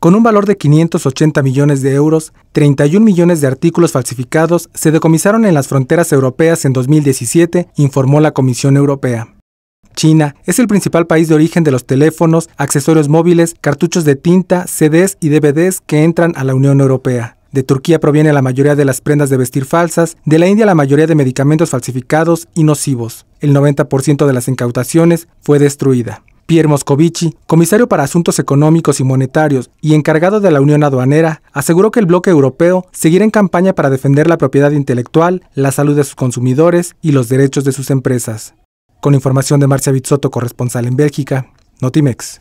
Con un valor de 580 millones de euros, 31 millones de artículos falsificados se decomisaron en las fronteras europeas en 2017, informó la Comisión Europea. China es el principal país de origen de los teléfonos, accesorios móviles, cartuchos de tinta, CDs y DVDs que entran a la Unión Europea. De Turquía proviene la mayoría de las prendas de vestir falsas, de la India la mayoría de medicamentos falsificados y nocivos. El 90% de las incautaciones fue destruida. Pierre Moscovici, comisario para Asuntos Económicos y Monetarios y encargado de la Unión Aduanera, aseguró que el bloque europeo seguirá en campaña para defender la propiedad intelectual, la salud de sus consumidores y los derechos de sus empresas. Con información de Marcia Bizzotto, corresponsal en Bélgica, Notimex.